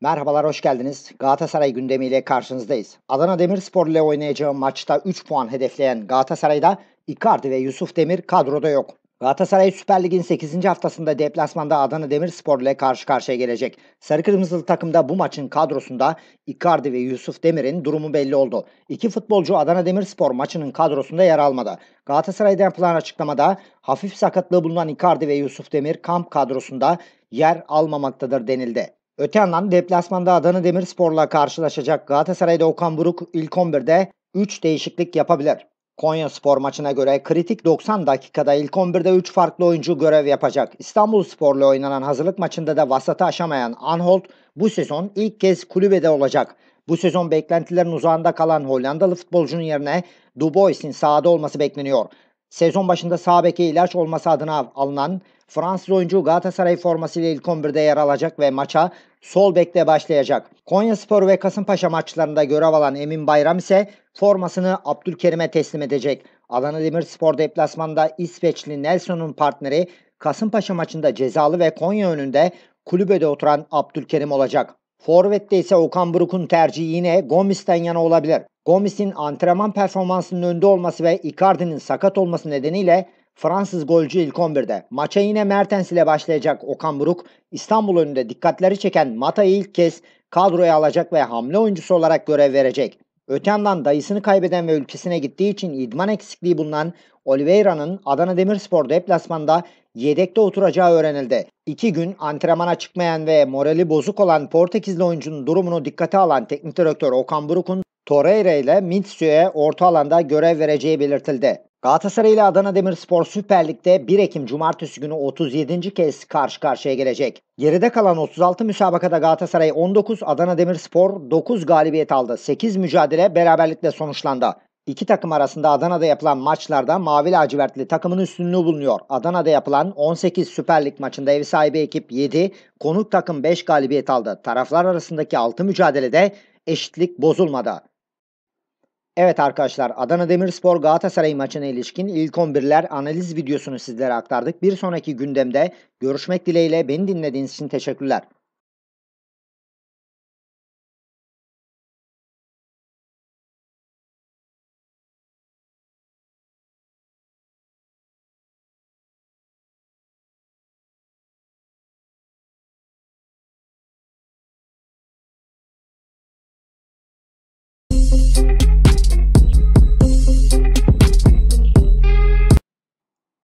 Merhabalar, hoş geldiniz. Galatasaray gündemiyle karşınızdayız. Adana Demirspor ile oynayacağı maçta 3 puan hedefleyen Galatasaray'da Icardi ve Yusuf Demir kadroda yok. Galatasaray Süper Lig'in 8. haftasında deplasmanda Adana Demirspor ile karşı karşıya gelecek. Sarı Kırmızılı takımda bu maçın kadrosunda Icardi ve Yusuf Demir'in durumu belli oldu. İki futbolcu Adana Demirspor maçının kadrosunda yer almadı. Galatasaray'dan yapılan açıklamada hafif sakatlığı bulunan Icardi ve Yusuf Demir kamp kadrosunda yer almamaktadır denildi. Öte yandan deplasmanda Adana Demirspor'la karşılaşacak Galatasaray'da Okan Buruk ilk 11'de 3 değişiklik yapabilir. Konya Spor maçına göre kritik 90 dakikada ilk 11'de 3 farklı oyuncu görev yapacak. İstanbul Spor'la oynanan hazırlık maçında da vasatı aşamayan Anholt bu sezon ilk kez kulübede olacak. Bu sezon beklentilerin uzağında kalan Hollandalı futbolcunun yerine Dubois'in sahada olması bekleniyor. Sezon başında sağ beke ilaç olması adına alınan Fransız oyuncu Galatasaray formasıyla ilk 11'de yer alacak ve maça sol bekle başlayacak. Konya Spor ve Kasımpaşa maçlarında görev alan Emin Bayram ise formasını Abdülkerim'e teslim edecek. Adana Demirspor deplasmanda İsveçli Nelson'un partneri Kasımpaşa maçında cezalı ve Konya önünde kulübede oturan Abdülkerim olacak. Forvet'te ise Okan Buruk'un tercihi yine Gomis'ten yana olabilir. Gomis'in antrenman performansının önde olması ve Icardi'nin sakat olması nedeniyle Fransız golcü ilk 11'de. Maça yine Mertens ile başlayacak Okan Buruk, İstanbul önünde dikkatleri çeken Mata'yı ilk kez kadroya alacak ve hamle oyuncusu olarak görev verecek. Öte yandan dayısını kaybeden ve ülkesine gittiği için idman eksikliği bulunan Oliveira'nın Adana Demirspor deplasmanda yedekte oturacağı öğrenildi. İki gün antrenmana çıkmayan ve morali bozuk olan Portekizli oyuncunun durumunu dikkate alan teknik direktör Okan Buruk'un Torreira ile Mitsu'ya orta alanda görev vereceği belirtildi. Galatasaray ile Adana Demirspor Süper Lig'de 1 Ekim Cumartesi günü 37. kez karşı karşıya gelecek. Geride kalan 36 müsabakada Galatasaray 19, Adana Demirspor 9 galibiyet aldı. 8 mücadele beraberlikle sonuçlandı. İki takım arasında Adana'da yapılan maçlarda mavi lacivertli takımın üstünlüğü bulunuyor. Adana'da yapılan 18 Süper Lig maçında ev sahibi ekip 7, konuk takım 5 galibiyet aldı. Taraflar arasındaki 6 mücadelede eşitlik bozulmadı. Evet arkadaşlar Adana Demirspor Galatasaray maçına ilişkin ilk 11'ler analiz videosunu sizlere aktardık. Bir sonraki gündemde görüşmek dileğiyle beni dinlediğiniz için teşekkürler. Müzik